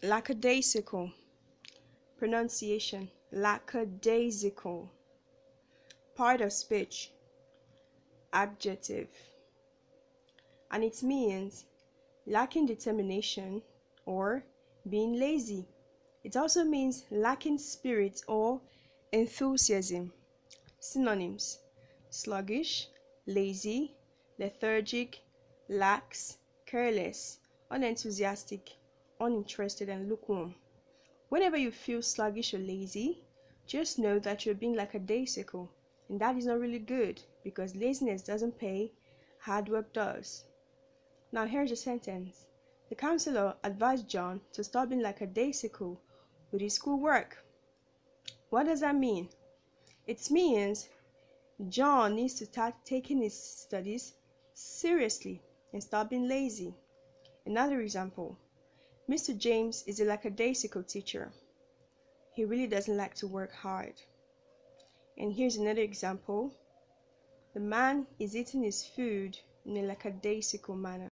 lackadaisical pronunciation lackadaisical part of speech adjective and it means lacking determination or being lazy it also means lacking spirit or enthusiasm synonyms sluggish lazy lethargic lax careless unenthusiastic uninterested, and lukewarm. Whenever you feel sluggish or lazy, just know that you're being like a daisical, and that is not really good because laziness doesn't pay, hard work does. Now, here's a sentence The counselor advised John to stop being like a daisical with his schoolwork. What does that mean? It means John needs to start taking his studies seriously and stop being lazy. Another example Mr. James is a lackadaisical teacher. He really doesn't like to work hard. And here's another example. The man is eating his food in a lackadaisical manner.